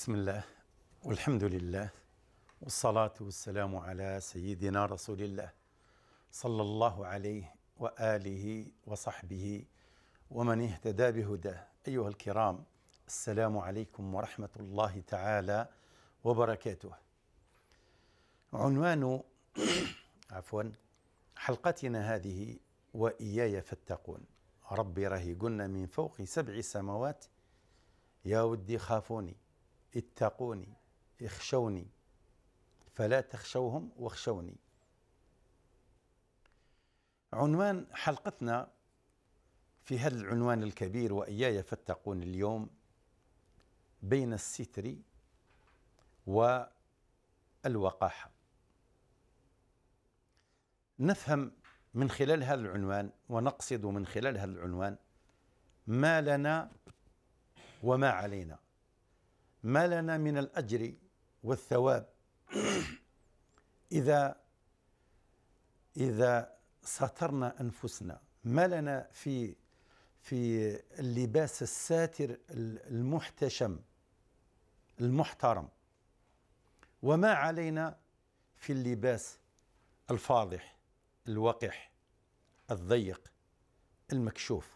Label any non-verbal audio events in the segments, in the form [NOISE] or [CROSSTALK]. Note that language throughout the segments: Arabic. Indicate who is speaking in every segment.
Speaker 1: بسم الله والحمد لله والصلاة والسلام على سيدنا رسول الله صلى الله عليه وآله وصحبه ومن اهتدى بهداه أيها الكرام السلام عليكم ورحمة الله تعالى وبركاته عنوان [CLEARS THROAT] عفوا حلقتنا هذه وإياي فاتقون ربي قلنا من فوق سبع سماوات يا ودي خافوني اتقوني اخشوني فلا تخشوهم واخشوني عنوان حلقتنا في هذا العنوان الكبير وإياي فاتقون اليوم بين الستر والوقاحة نفهم من خلال هذا العنوان ونقصد من خلال هذا العنوان ما لنا وما علينا ما لنا من الأجر والثواب [CLEARS THROAT] إذا إذا سترنا أنفسنا ما لنا في في اللباس الساتر المحتشم المحترم وما علينا في اللباس الفاضح الوقح الضيق المكشوف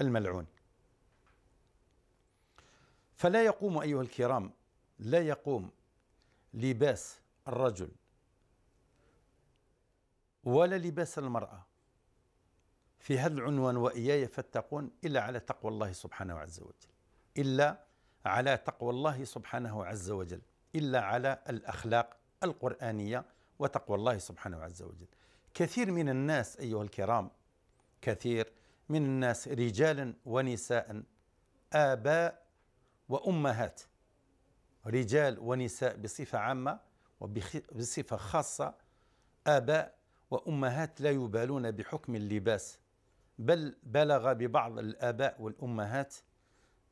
Speaker 1: الملعون فلا يقوم ايها الكرام لا يقوم لباس الرجل ولا لباس المراه في هذا العنوان واياي فاتقون الا على تقوى الله سبحانه عز وجل الا على تقوى الله سبحانه عز وجل الا على الاخلاق القرانيه وتقوى الله سبحانه عز وجل كثير من الناس ايها الكرام كثير من الناس رجالا ونساء اباء وأمهات رجال ونساء بصفة عامة وبصفة خاصة آباء وأمهات لا يبالون بحكم اللباس بل بلغ ببعض الآباء والأمهات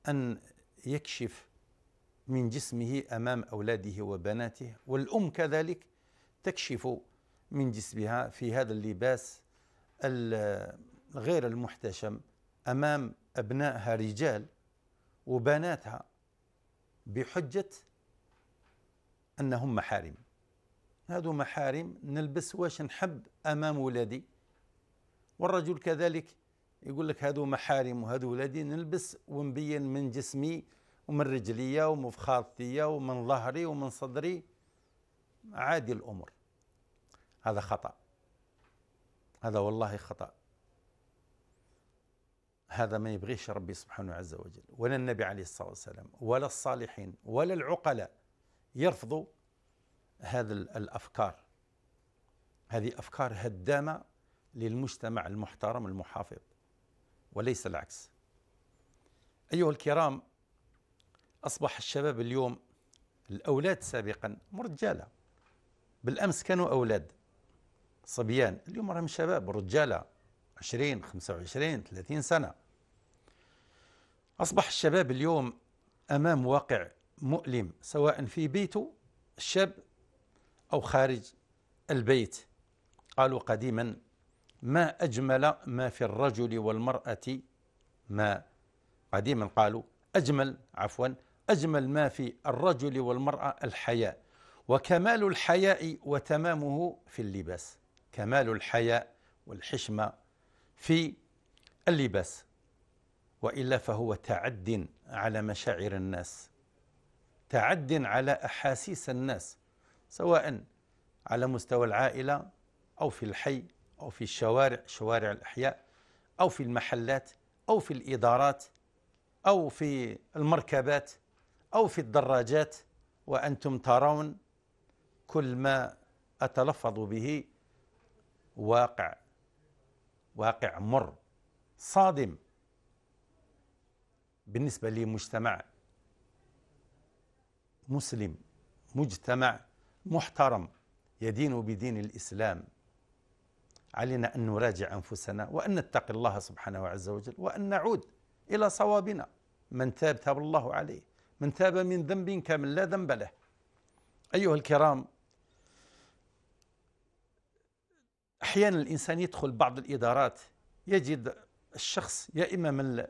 Speaker 1: أن يكشف من جسمه أمام أولاده وبناته والأم كذلك تكشف من جسمها في هذا اللباس غير المحتشم أمام أبنائها رجال وبناتها بحجة أنهم محارم هذو محارم نلبس واش نحب أمام ولادي والرجل كذلك يقول لك هذو محارم وهذو ولادي نلبس ونبين من جسمي ومن رجلية ومن فخاذتي ومن ظهري ومن صدري عادي الأمور هذا خطأ هذا والله خطأ هذا ما يبغيش ربي سبحانه عز وجل ولا النبي عليه الصلاة والسلام ولا الصالحين ولا العقلاء يرفضوا هذا الأفكار هذه أفكار هدامة للمجتمع المحترم المحافظ وليس العكس أيها الكرام أصبح الشباب اليوم الأولاد سابقا رجالة بالأمس كانوا أولاد صبيان اليوم راهم شباب رجالة 20 25 30 سنة أصبح الشباب اليوم أمام واقع مؤلم سواء في بيته الشاب أو خارج البيت قالوا قديما ما أجمل ما في الرجل والمرأة ما قديما قالوا أجمل عفوا أجمل ما في الرجل والمرأة الحياء وكمال الحياء وتمامه في اللباس كمال الحياء والحشمة في اللباس والا فهو تعد على مشاعر الناس تعد على احاسيس الناس سواء على مستوى العائله او في الحي او في الشوارع شوارع الاحياء او في المحلات او في الادارات او في المركبات او في الدراجات وانتم ترون كل ما اتلفظ به واقع واقع مر صادم بالنسبة لمجتمع مسلم مجتمع محترم يدين بدين الإسلام علينا أن نراجع أنفسنا وأن نتقي الله سبحانه وعز وجل وأن نعود إلى صوابنا من تاب تاب الله عليه من تاب من ذنب كامل لا ذنب له أيها الكرام أحيانا الإنسان يدخل بعض الإدارات يجد الشخص يا إما من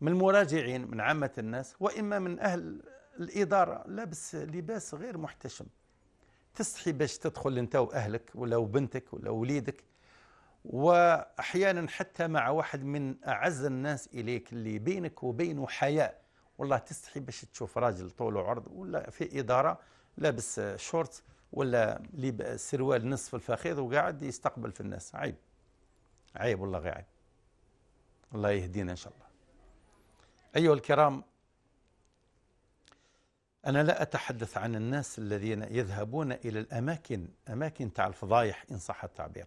Speaker 1: من المراجعين من عامة الناس وإما من أهل الإدارة لابس لباس غير محتشم تستحي باش تدخل أنت وأهلك ولا وبنتك ولا وليدك وأحيانا حتى مع واحد من أعز الناس إليك اللي بينك وبينه حياء والله تستحي باش تشوف راجل طول وعرض ولا في إدارة لابس شورت ولا سروال نصف الفخذ وقاعد يستقبل في الناس عيب عيب والله غير عيب الله يهدينا إن شاء الله أيها الكرام أنا لا أتحدث عن الناس الذين يذهبون إلى الأماكن أماكن تاع الفضايح إن صح التعبير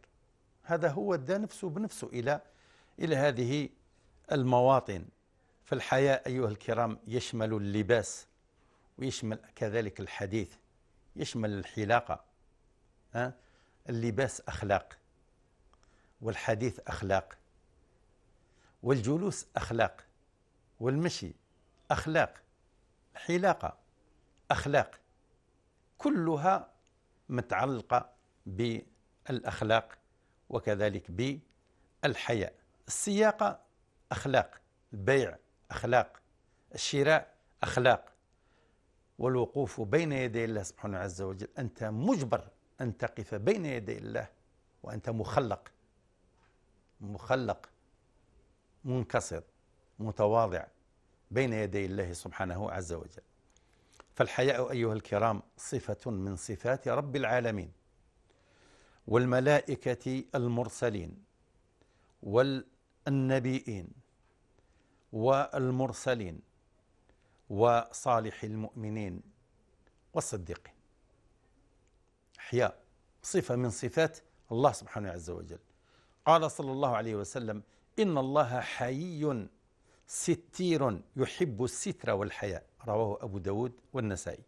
Speaker 1: هذا هو دا نفسه بنفسه إلى إلى هذه المواطن فالحياة أيها الكرام يشمل اللباس ويشمل كذلك الحديث يشمل الحلاقة ها اللباس أخلاق والحديث أخلاق والجلوس أخلاق والمشي أخلاق الحلاقة أخلاق كلها متعلقة بالأخلاق وكذلك بالحياء السياقة أخلاق البيع أخلاق الشراء أخلاق والوقوف بين يدي الله سبحانه عز وجل أنت مجبر أن تقف بين يدي الله وأنت مخلق مخلق منكسر متواضع بين يدي الله سبحانه عز وجل فالحياء أيها الكرام صفة من صفات رب العالمين والملائكة المرسلين والنبيين والمرسلين وصالح المؤمنين والصديقين حياء صفة من صفات الله سبحانه عز وجل قال صلى الله عليه وسلم إن الله حيي ستير يحب الستر والحياء رواه أبو داود والنسائي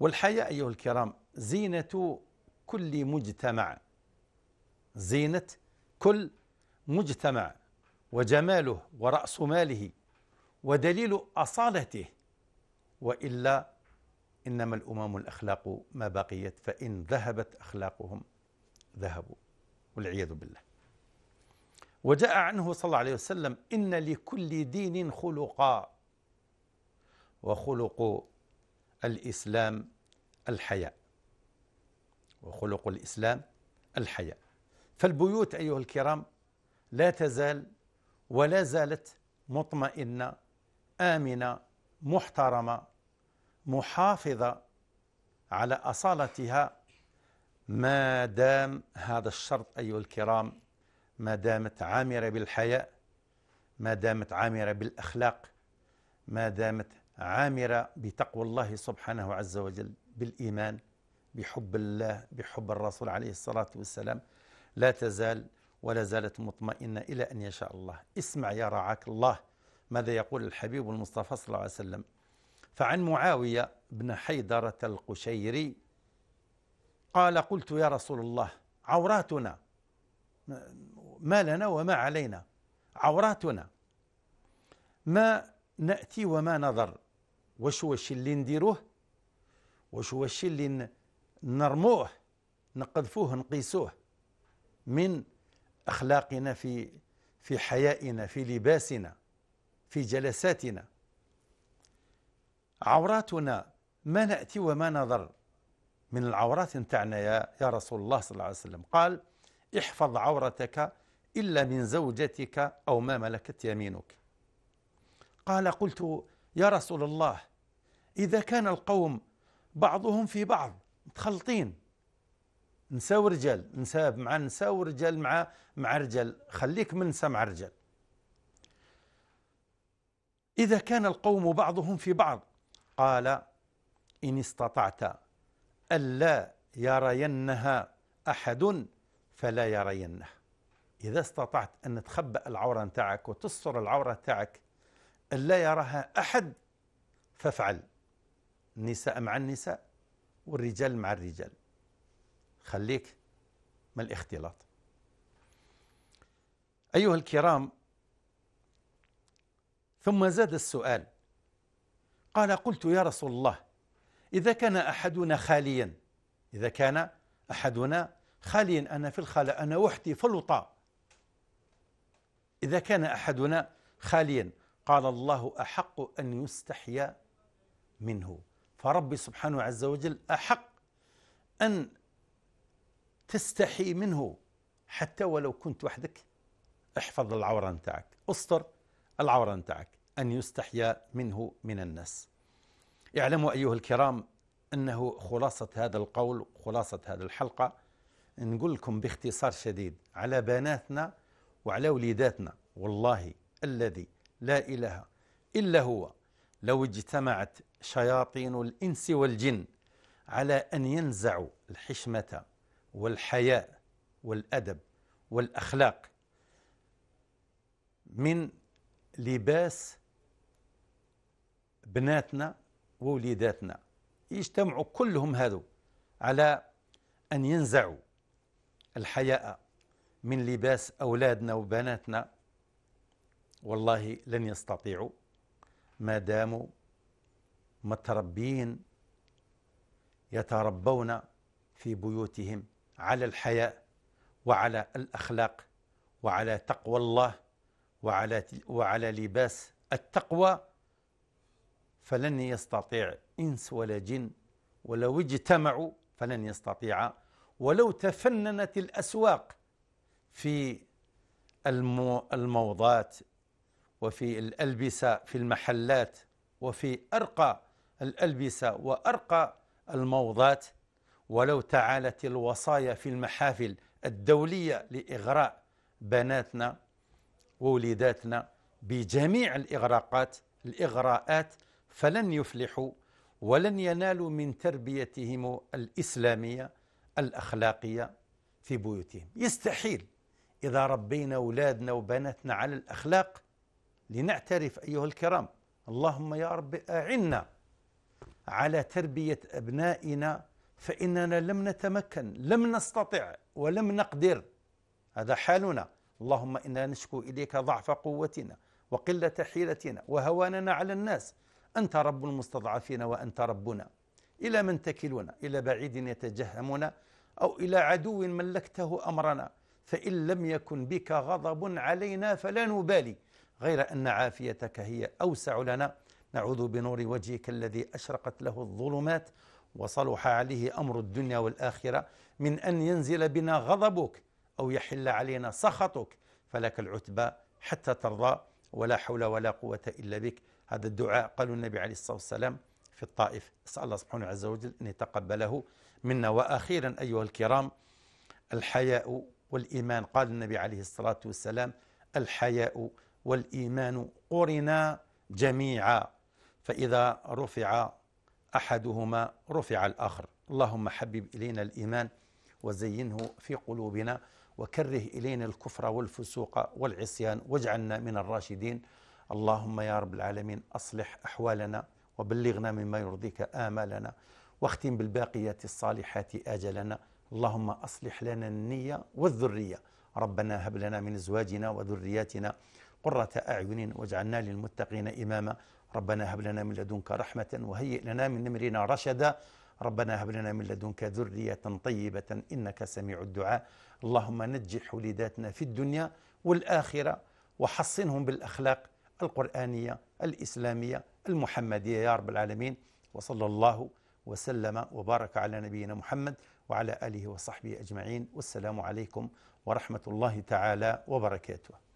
Speaker 1: والحياء أيها الكرام زينة كل مجتمع زينة كل مجتمع وجماله ورأس ماله ودليل أصالته وإلا إنما الأمم الأخلاق ما بقيت فإن ذهبت أخلاقهم ذهبوا والعياذ بالله وجاء عنه صلى الله عليه وسلم إن لكل دين خلقا وخلق الإسلام الحياء وخلق الإسلام الحياء فالبيوت أيها الكرام لا تزال ولا زالت مطمئنة آمنة محترمة محافظة على أصالتها ما دام هذا الشرط أيها الكرام ما دامت عامرة بالحياء ما دامت عامرة بالأخلاق ما دامت عامرة بتقوى الله سبحانه عز وجل بالإيمان بحب الله بحب الرسول عليه الصلاة والسلام لا تزال ولا زالت مطمئنة إلى أن يشاء الله اسمع يا رعاك الله ماذا يقول الحبيب المصطفى صلى الله عليه وسلم فعن معاوية بن حيدرة القشيري قال قلت يا رسول الله عوراتنا ما لنا وما علينا عوراتنا ما نأتي وما نظر واش هو الشيء اللي نديروه واش هو الشيء اللي نرموه نقذفوه نقيسوه من أخلاقنا في في حيائنا في لباسنا في جلساتنا عوراتنا ما نأتي وما نظر من العورات نتاعنا يا, يا رسول الله صلى الله عليه وسلم قال احفظ عورتك إلا من زوجتك أو ما ملكت يمينك قال قلت يا رسول الله إذا كان القوم بعضهم في بعض متخلطين نساء ورجال نساء مع نساء ورجال مع مع رجال خليك من نساء مع رجال إذا كان القوم بعضهم في بعض قال إن استطعت ألا يرينها أحد فلا يرينها إذا استطعت أن تخبأ العورة نتاعك وتستر العورة نتاعك لا يراها أحد فافعل النساء مع النساء والرجال مع الرجال خليك من الاختلاط أيها الكرام ثم زاد السؤال قال قلت يا رسول الله إذا كان أحدنا خاليا إذا كان أحدنا خاليا أنا في الخلاء أنا وحدي في الوطأ إذا كان أحدنا خاليا قال الله أحق أن يستحيا منه فربي سبحانه عز وجل أحق أن تستحي منه حتى ولو كنت وحدك احفظ العورة نتاعك استر العورة نتاعك أن يستحيا منه من الناس اعلموا أيها الكرام أنه خلاصة هذا القول خلاصة هذه الحلقة نقول لكم باختصار شديد على بناتنا وعلى وليداتنا والله الذي لا إله إلا هو لو اجتمعت شياطين الإنس والجن على أن ينزعوا الحشمة والحياء والأدب والأخلاق من لباس بناتنا ووليداتنا يجتمعوا كلهم هذو على أن ينزعوا الحياء من لباس أولادنا وبناتنا والله لن يستطيعوا ما داموا متربين يتربون في بيوتهم على الحياء وعلى الأخلاق وعلى تقوى الله وعلى وعلى لباس التقوى فلن يستطيع إنس ولا جن ولو اجتمعوا فلن يستطيع ولو تفننت الأسواق في المو الموضات وفي الألبسة في المحلات وفي أرقى الألبسة وأرقى الموضات ولو تعالت الوصايا في المحافل الدولية لإغراء بناتنا ووليداتنا بجميع الإغراقات الإغراءات فلن يفلحوا ولن ينالوا من تربيتهم الإسلامية الأخلاقية في بيوتهم يستحيل إذا ربينا أولادنا وبناتنا على الأخلاق لنعترف أيها الكرام اللهم يا رب أعنا على تربية أبنائنا فإننا لم نتمكن لم نستطع ولم نقدر هذا حالنا اللهم إنا نشكو إليك ضعف قوتنا وقلة حيلتنا وهواننا على الناس أنت رب المستضعفين وأنت ربنا إلى من تكلنا إلى بعيد يتجهمنا أو إلى عدو ملكته أمرنا فإن لم يكن بك غضب علينا فلا نبالي غير أن عافيتك هي أوسع لنا نعوذ بنور وجهك الذي أشرقت له الظلمات وصلح عليه أمر الدنيا والآخرة من أن ينزل بنا غضبك أو يحل علينا سخطك فلك العتبى حتى ترضى ولا حول ولا قوة إلا بك هذا الدعاء قال النبي عليه الصلاة والسلام في الطائف أسأل الله سبحانه عز وجل أن يتقبله منا وأخيرا أيها الكرام الحياء والإيمان قال النبي عليه الصلاة والسلام الحياء والإيمان قرنا جميعا فإذا رفع أحدهما رفع الآخر اللهم حبب إلينا الإيمان وزينه في قلوبنا وكره إلينا الكفر والفسوق والعصيان واجعلنا من الراشدين اللهم يا رب العالمين أصلح أحوالنا وبلغنا مما يرضيك آمالنا واختم بالباقيات الصالحات آجلنا اللهم أصلح لنا النية والذرية ربنا هب لنا من أزواجنا وذرياتنا قرة أعين واجعلنا للمتقين إماما ربنا هب لنا من لدنك رحمة وهيئ لنا من أمرنا رشدا ربنا هب لنا من لدنك ذرية طيبة إنك سميع الدعاء اللهم نجح ولداتنا في الدنيا والآخرة وحصنهم بالأخلاق القرآنية الإسلامية المحمدية يا رب العالمين وصلى الله وسلم وبارك على نبينا محمد وعلى آله وصحبه أجمعين والسلام عليكم ورحمة الله تعالى وبركاته